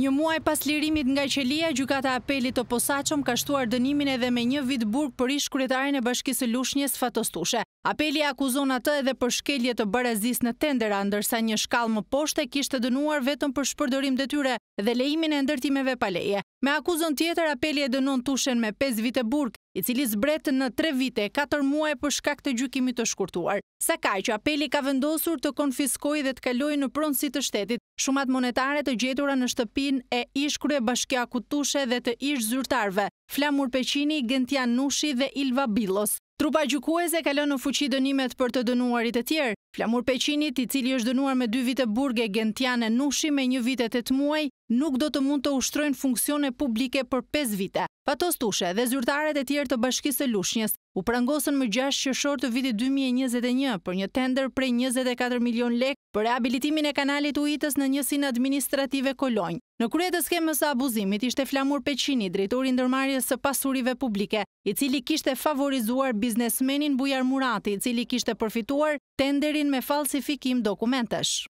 Një muaj pas lirimit nga qelia, gjukata apelit të posaqëm ka shtuar dënimin edhe me një vit burg për ish kryetarën e bashkisë lushnjes Fatostushe. Apeli akuzon atë edhe për shkelje të bërezis në tendera, ndërsa një shkall më poshte kishtë dënuar vetëm për shpërdorim dhe tyre dhe lejimin e ndërtimeve paleje. Me akuzon tjetër, apeli e dënon tushen me 5 vite burg, i cili zbret në 3 vite e 4 muaj për shkak të gjykimi të shkurtuar. kaj që apeli ka vendosur të konfiskoj dhe të kaloj në pronsi të shtetit, shumat monetare të gjetura në shtëpin e ishkru e bashkja kutushe dhe të ish zyrtarve, Flamur Peqini, Gentian Nushi dhe Ilva Bilos. Trupa gjukueze ka lënë në fuqi dënimet për të dënuarit e tjerë. Flamur Peqinit, i cili është dënuar me dy vite burge Gentiane Nushi me një vite të të muaj, nuk do të mund të ushtrojnë funksione publike për 5 vite. Patos Tushe dhe zyrtaret e tjerë të bashkisë lushnjës u prangosën më 6 qëshor të vitit 2021 për një tender prej 24 milion lek për rehabilitimin e kanalit ujitës në njësin administrative kolonjë. Në kryet e skemës a abuzimit ishte flamur Peqini, drejtori ndërmarje së pasurive publike, i cili kishte favorizuar biznesmenin Bujar Murati, i cili kishte përfituar tenderin me falsifikim dokumentesh.